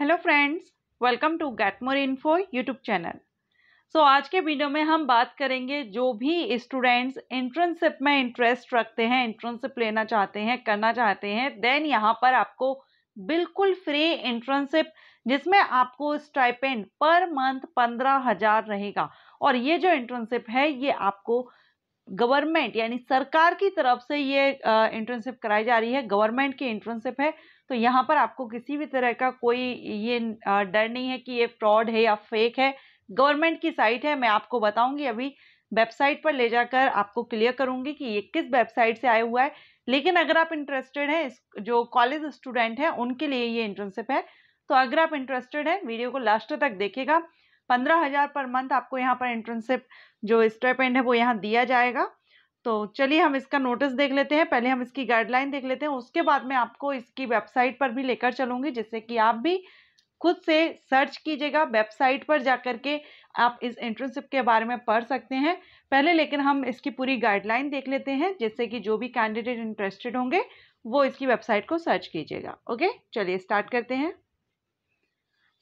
hello friends welcome to get more info YouTube channel so आज के video में हम बात करेंगे जो भी स्टूडेंट्स इंटर्नशिप में इंटरेस्ट रखते हैं इंटर्नशिप लेना चाहते हैं करना चाहते हैं देन यहाँ पर आपको बिल्कुल फ्री इंटर्नशिप जिसमें आपको स्टाइपेंड पर मंथ पंद्रह हज़ार रहेगा और ये जो इंटर्नशिप है ये आपको गवर्नमेंट यानी सरकार की तरफ से ये इंटर्नशिप कराई जा रही है गवर्नमेंट की इंटर्नशिप है तो यहाँ पर आपको किसी भी तरह का कोई ये डर नहीं है कि ये फ्रॉड है या फेक है गवर्नमेंट की साइट है मैं आपको बताऊंगी अभी वेबसाइट पर ले जाकर आपको क्लियर करूंगी कि ये किस वेबसाइट से आया हुआ है लेकिन अगर आप इंटरेस्टेड हैं जो कॉलेज स्टूडेंट हैं उनके लिए ये इंटर्नशिप है तो अगर आप इंटरेस्टेड हैं वीडियो को लास्ट तक देखेगा पंद्रह हज़ार पर मंथ आपको यहाँ पर इंटर्नशिप जो स्टेपेंड है वो यहाँ दिया जाएगा तो चलिए हम इसका नोटिस देख लेते हैं पहले हम इसकी गाइडलाइन देख लेते हैं उसके बाद में आपको इसकी वेबसाइट पर भी लेकर चलूंगी जिससे कि आप भी खुद से सर्च कीजिएगा वेबसाइट पर जा कर के आप इस इंटर्नशिप के बारे में पढ़ सकते हैं पहले लेकिन हम इसकी पूरी गाइडलाइन देख लेते हैं जिससे कि जो भी कैंडिडेट इंटरेस्टेड होंगे वो इसकी वेबसाइट को सर्च कीजिएगा ओके चलिए स्टार्ट करते हैं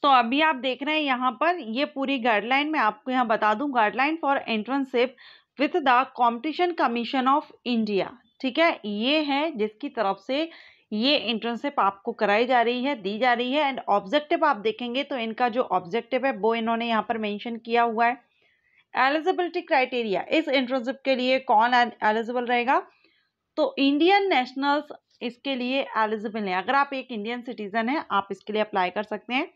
तो अभी आप देख रहे हैं यहाँ पर ये पूरी गाइडलाइन मैं आपको यहाँ बता दूँ guideline for internship with the competition commission of India ठीक है ये है जिसकी तरफ से ये इंटर्नशिप आपको कराई जा रही है दी जा रही है एंड ऑब्जेक्टिव आप देखेंगे तो इनका जो ऑब्जेक्टिव है वो इन्होंने यहाँ पर मेंशन किया हुआ है एलिजिबिलिटी क्राइटेरिया इस इंटर्नशिप के लिए कौन एलिजिबल रहेगा तो इंडियन नेशनल्स इसके लिए एलिजिबल हैं अगर आप एक इंडियन सिटीजन हैं आप इसके लिए अप्लाई कर सकते हैं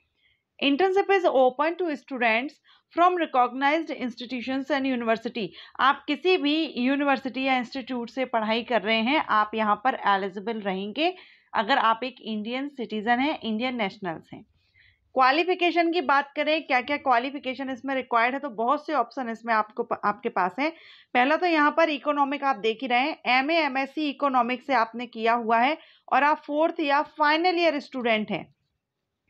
internship is open to students from recognised institutions and university आप किसी भी यूनिवर्सिटी या इंस्टीट्यूट से पढ़ाई कर रहे हैं आप यहाँ पर एलिजिबल रहेंगे अगर आप एक इंडियन सिटीज़न हैं इंडियन नेशनल्स हैं क्वालिफिकेशन की बात करें क्या क्या क्वालिफिकेशन इसमें रिक्वायर्ड है तो बहुत से ऑप्शन इसमें आपको आपके पास हैं पहला तो यहाँ पर इकोनॉमिक आप देख ही रहे हैं M M S C economic से आपने किया हुआ है और आप फोर्थ या फाइनल ईयर स्टूडेंट हैं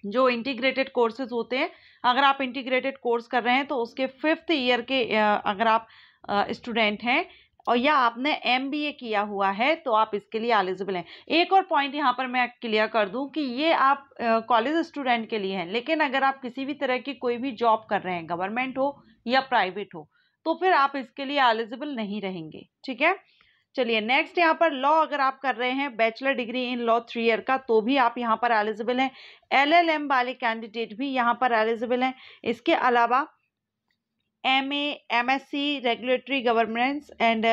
जो इंटीग्रेटेड कोर्सेज होते हैं अगर आप इंटीग्रेटेड कोर्स कर रहे हैं तो उसके फिफ्थ ईयर के अगर आप स्टूडेंट हैं और या आपने एम किया हुआ है तो आप इसके लिए एलिजिबल हैं एक और पॉइंट यहाँ पर मैं क्लियर कर दूँ कि ये आप कॉलेज स्टूडेंट के लिए हैं लेकिन अगर आप किसी भी तरह की कोई भी जॉब कर रहे हैं गवर्नमेंट हो या प्राइवेट हो तो फिर आप इसके लिए एलिजिबल नहीं रहेंगे ठीक है चलिए नेक्स्ट यहाँ पर लॉ अगर आप कर रहे हैं bachelor degree in law three year का तो भी आप यहाँ पर एलिजिबल हैं एलएलएम वाले कैंडिडेट भी यहाँ पर एलिजिबल हैं इसके अलावा M MSc regulatory governments and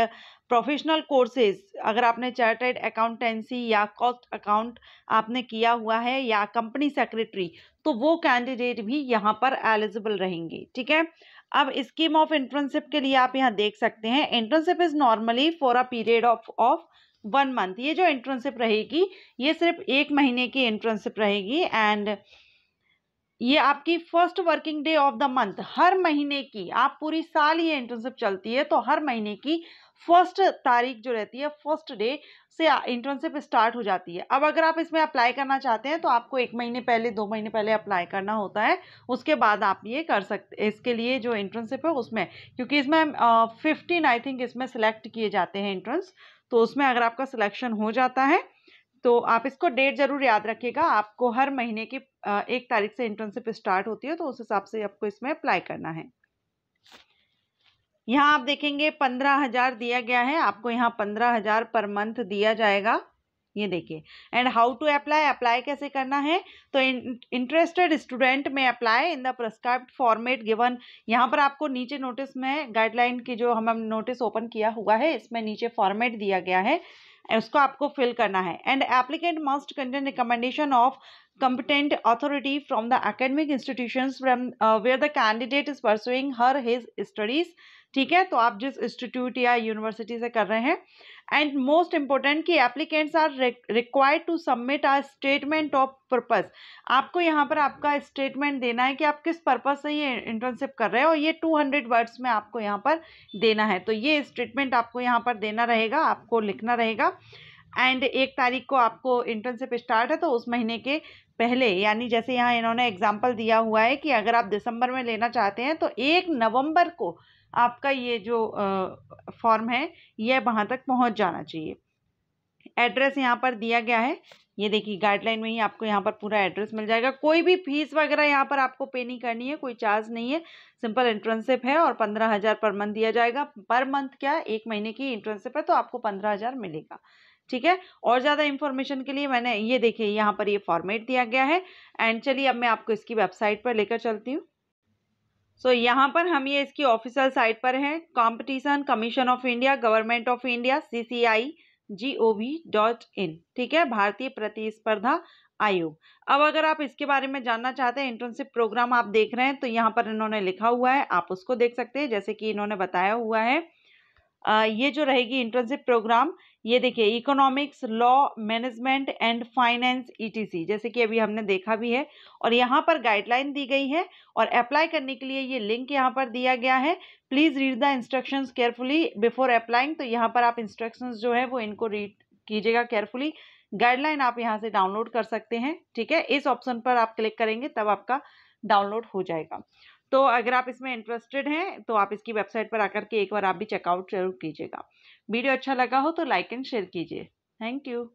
professional courses अगर आपने चार्टर्ड अकाउंटेंसी या कॉस्ट अकाउंट आपने किया हुआ है या कंपनी सेक्रेटरी तो वो कैंडिडेट भी यहाँ पर एलिजिबल रहेंगे ठीक है अब स्कीम ऑफ इंटर्नशिप के लिए आप यहाँ देख सकते हैं internship is normally for a period of of one month ये जो इंटर्नशिप रहेगी ये सिर्फ एक महीने की इंटर्नशिप रहेगी एंड ये आपकी first working day of the month हर महीने की आप पूरी साल ये इंटर्नशिप चलती है तो हर महीने की फर्स्ट तारीख जो रहती है फर्स्ट डे से इंटर्नशिप स्टार्ट हो जाती है अब अगर आप इसमें अप्लाई करना चाहते हैं तो आपको एक महीने पहले दो महीने पहले अप्लाई करना होता है उसके बाद आप ये कर सकते इसके लिए जो इंटर्नशिप है उसमें क्योंकि इसमें फिफ्टीन आई थिंक इसमें सेलेक्ट किए जाते हैं इंट्रेंस तो उसमें अगर आपका सिलेक्शन हो जाता है तो आप इसको डेट जरूर याद रखिएगा आपको हर महीने की एक तारीख से इंटर्नशिप स्टार्ट होती है तो उस हिसाब से आपको इसमें अप्लाई करना है यहाँ आप देखेंगे पंद्रह हजार दिया गया है आपको यहाँ पंद्रह हजार पर मंथ दिया जाएगा ये देखिए and how to apply apply कैसे करना है तो interested student may apply in the prescribed format given यहाँ पर आपको नीचे नोटिस में गाइडलाइन की जो हम नोटिस ओपन किया हुआ है इसमें नीचे फॉर्मेट दिया गया है उसको आपको फिल करना है and applicant must contain recommendation of competent authority from the academic institution from where the candidate is pursuing her his studies ठीक है तो आप जिस इंस्टीट्यूट या यूनिवर्सिटी से कर रहे हैं एंड मोस्ट इम्पोर्टेंट कि applicants are required to submit a statement of purpose आपको यहाँ पर आपका स्टेटमेंट देना है कि आप किस पर्पस से ये इंटर्नशिप कर रहे हो और ये 200 वर्ड्स में आपको यहाँ पर देना है तो ये स्टेटमेंट आपको यहाँ पर देना रहेगा आपको लिखना रहेगा एंड एक तारीख को आपको इंटर्नशिप स्टार्ट है तो उस महीने के पहले यानी जैसे यहाँ इन्होंने एग्जाम्पल दिया हुआ है कि अगर आप दिसंबर में लेना चाहते हैं तो एक नवंबर को आपका ये जो फॉर्म है यह वहाँ तक पहुँच जाना चाहिए एड्रेस यहाँ पर दिया गया है ये देखिए गाइडलाइन में ही आपको यहाँ पर पूरा एड्रेस मिल जाएगा कोई भी फीस वगैरह यहाँ पर आपको पे नहीं करनी है कोई चार्ज नहीं है सिंपल इंटर्नशिप है और पंद्रह हज़ार पर मंथ दिया जाएगा पर मंथ क्या एक महीने की इंटर्नशिप है तो आपको पंद्रह हज़ार मिलेगा ठीक है और ज़्यादा इन्फॉर्मेशन के लिए मैंने ये देखिए यहाँ पर ये फॉर्मेट दिया गया है एंड चलिए अब मैं आपको इसकी वेबसाइट पर लेकर चलती हूँ सो so, यहाँ पर हम ये इसकी ऑफिशियल साइट पर है competition commission of India government of India C C I G O V dot in ठीक है भारतीय प्रतिस्पर्धा आयोग अब अगर आप इसके बारे में जानना चाहते हैं इंटर्नशिप प्रोग्राम आप देख रहे हैं तो यहाँ पर इन्होंने लिखा हुआ है आप उसको देख सकते हैं जैसे कि इन्होंने बताया हुआ है ये जो रहेगी इंटर्नशिप प्रोग्राम ये देखिए economics law management and finance etc जैसे कि अभी हमने देखा भी है और यहाँ पर गाइडलाइन दी गई है और अप्लाई करने के लिए ये लिंक यहाँ पर दिया गया है please read the instructions carefully before applying तो यहाँ पर आप इंस्ट्रक्शंस जो है वो इनको रीड कीजिएगा केयरफुली गाइडलाइन आप यहाँ से डाउनलोड कर सकते हैं ठीक है इस ऑप्शन पर आप क्लिक करेंगे तब आपका डाउनलोड हो जाएगा तो अगर आप इसमें इंटरेस्टेड हैं तो आप इसकी वेबसाइट पर आकर के एक बार आप भी चेकआउट जरूर कीजिएगा वीडियो अच्छा लगा हो तो लाइक एंड शेयर कीजिए थैंक यू